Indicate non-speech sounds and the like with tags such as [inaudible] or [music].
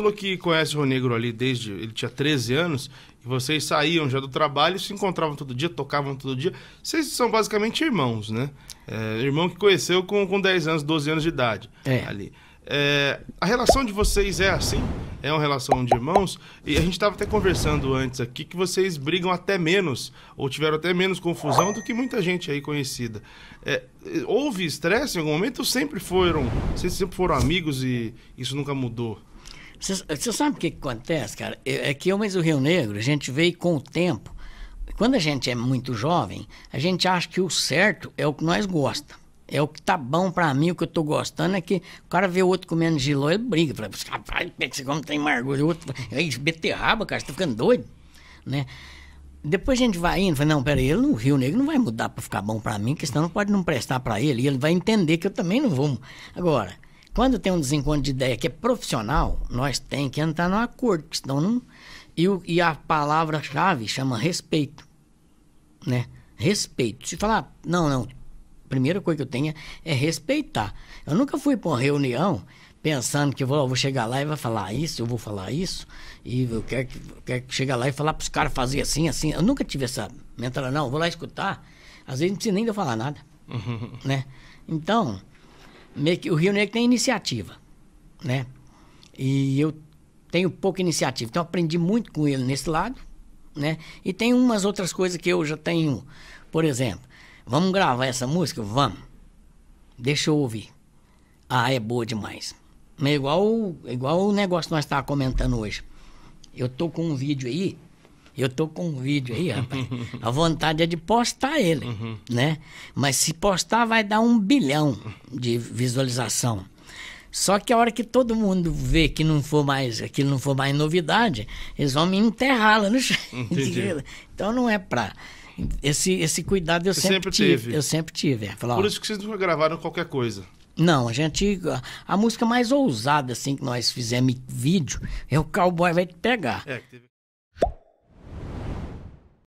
falou que conhece o Rô Negro ali desde ele tinha 13 anos e vocês saíam já do trabalho, se encontravam todo dia, tocavam todo dia. Vocês são basicamente irmãos, né? É, irmão que conheceu com, com 10 anos, 12 anos de idade. É. Ali. É, a relação de vocês é assim? É uma relação de irmãos? E a gente estava até conversando antes aqui que vocês brigam até menos, ou tiveram até menos confusão do que muita gente aí conhecida. É, houve estresse em algum momento? Sempre foram? Vocês sempre foram amigos e isso nunca mudou? Você sabe o que, que acontece, cara? É, é que eu, mas o Rio Negro, a gente veio com o tempo. Quando a gente é muito jovem, a gente acha que o certo é o que nós gosta. É o que tá bom para mim, o que eu tô gostando é que o cara vê o outro comendo giló, ele briga. Fala, rapaz, como é que você come tem amargura? O outro, aí beterraba, cara, você tá ficando doido, né? Depois a gente vai indo, fala, não, peraí, ele no Rio Negro não vai mudar para ficar bom para mim, que senão não pode não prestar para ele, e ele vai entender que eu também não vou. Agora, quando tem um desencontro de ideia que é profissional, nós tem que entrar num acordo, senão não. E, o, e a palavra-chave chama respeito. Né? Respeito. Se falar, não, não, a primeira coisa que eu tenho é respeitar. Eu nunca fui para uma reunião pensando que vou, vou chegar lá e vai falar isso, eu vou falar isso, e eu quero que, quero chegar lá e falar para os caras fazer assim, assim. Eu nunca tive essa mentalidade, não, vou lá escutar. Às vezes não precisa nem de eu falar nada, uhum. né? Então, o Rio Negro tem iniciativa, né? E eu tenho pouca iniciativa. Então, aprendi muito com ele nesse lado, né? E tem umas outras coisas que eu já tenho. Por exemplo, vamos gravar essa música? Vamos. Deixa eu ouvir. Ah, é boa demais. É igual, igual o negócio que nós estávamos comentando hoje. Eu tô com um vídeo aí eu tô com um vídeo aí, rapaz. A vontade é de postar ele, uhum. né? Mas se postar vai dar um bilhão de visualização. Só que a hora que todo mundo vê que não for mais, aquilo não for mais novidade, eles vão me enterrar lá no chão. [laughs] então não é pra. Esse, esse cuidado eu sempre, sempre, tive. Eu sempre tive. É. Falar, Por ó, isso que vocês não gravaram qualquer coisa. Não, a gente. A, a música mais ousada, assim, que nós fizemos vídeo é o Cowboy Vai Te Pegar. É, que teve...